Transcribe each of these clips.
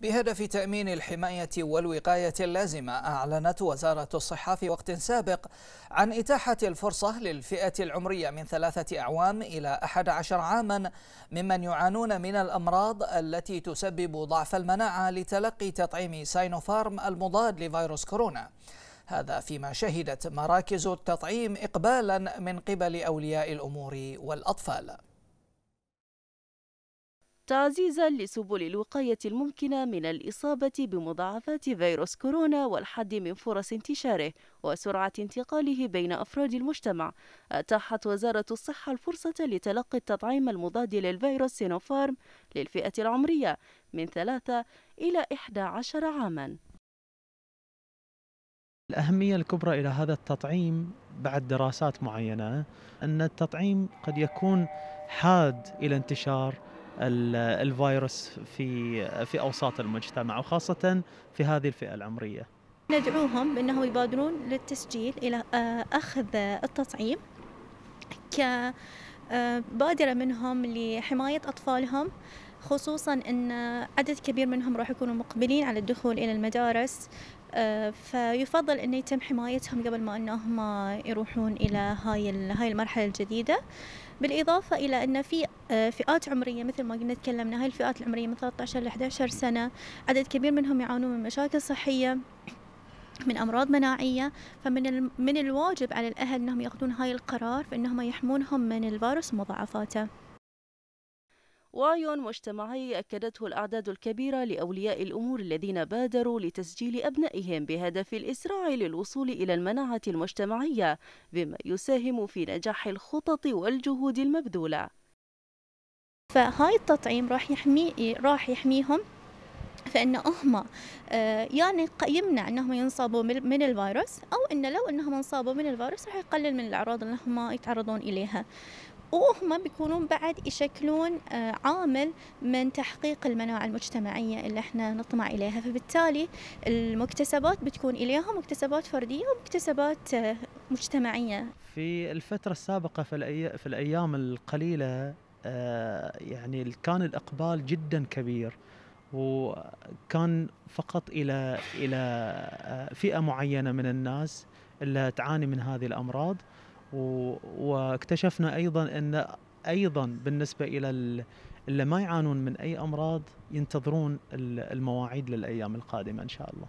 بهدف تأمين الحماية والوقاية اللازمة أعلنت وزارة الصحة في وقت سابق عن إتاحة الفرصة للفئة العمرية من ثلاثة أعوام إلى أحد عشر عاما ممن يعانون من الأمراض التي تسبب ضعف المناعة لتلقي تطعيم ساينوفارم المضاد لفيروس كورونا هذا فيما شهدت مراكز التطعيم إقبالا من قبل أولياء الأمور والأطفال تعزيزا لسبل الوقاية الممكنة من الإصابة بمضاعفات فيروس كورونا والحد من فرص انتشاره وسرعة انتقاله بين أفراد المجتمع أتاحت وزارة الصحة الفرصة لتلقي التطعيم المضاد للفيروس سينوفارم للفئة العمرية من ثلاثة إلى 11 عاماً الأهمية الكبرى إلى هذا التطعيم بعد دراسات معينة أن التطعيم قد يكون حاد إلى انتشار الفيروس في في اوساط المجتمع وخاصه في هذه الفئه العمريه. ندعوهم بانهم يبادرون للتسجيل الى آه، اخذ التطعيم ك آه، بادرة منهم لحماية أطفالهم خصوصا أن عدد كبير منهم راح يكونوا مقبلين على الدخول إلى المدارس آه، فيفضل أن يتم حمايتهم قبل ما أنهم يروحون إلى هاي هاي المرحلة الجديدة بالإضافة إلى أن في آه، فئات عمريه مثل ما قلنا تكلمنا هاي الفئات العمريه من 13 ل 11 سنه عدد كبير منهم يعانون من مشاكل صحيه من امراض مناعيه فمن من الواجب على الاهل انهم ياخذون هاي القرار فانهم يحمونهم من الفيروس ومضاعفاته وعي مجتمعي أكدته الأعداد الكبيرة لأولياء الأمور الذين بادروا لتسجيل أبنائهم بهدف الإسراع للوصول إلى المناعة المجتمعية بما يساهم في نجاح الخطط والجهود المبذولة فهاي التطعيم راح يحمي راح يحميهم فإن هم آه، يعني يمنع انهم ينصابوا من الفيروس او ان لو انهم انصابوا من الفيروس راح يقلل من الاعراض اللي هم يتعرضون اليها وهم بيكونون بعد يشكلون آه، عامل من تحقيق المناعة المجتمعية اللي احنا نطمع إليها فبالتالي المكتسبات بتكون إليهم مكتسبات فردية ومكتسبات آه، مجتمعية في الفترة السابقة في, في الأيام القليلة آه، يعني كان الإقبال جدا كبير وكان فقط إلى إلى آه، فئة معينة من الناس اللي تعاني من هذه الأمراض واكتشفنا أيضا أن أيضا بالنسبة إلى اللي ما يعانون من أي أمراض ينتظرون المواعيد للأيام القادمة إن شاء الله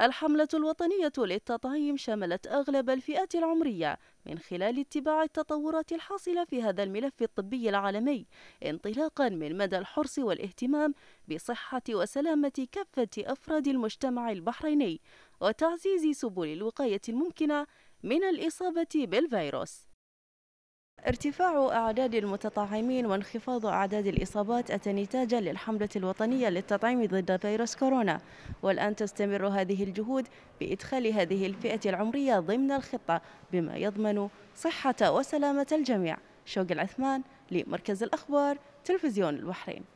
الحملة الوطنية للتطعيم شملت أغلب الفئات العمرية من خلال اتباع التطورات الحاصلة في هذا الملف الطبي العالمي انطلاقا من مدى الحرص والاهتمام بصحة وسلامة كافة أفراد المجتمع البحريني وتعزيز سبل الوقاية الممكنة من الإصابة بالفيروس ارتفاع أعداد المتطعمين وانخفاض أعداد الإصابات أتى نتاجا للحملة الوطنية للتطعيم ضد فيروس كورونا والآن تستمر هذه الجهود بإدخال هذه الفئة العمرية ضمن الخطة بما يضمن صحة وسلامة الجميع شوق العثمان لمركز الأخبار تلفزيون البحرين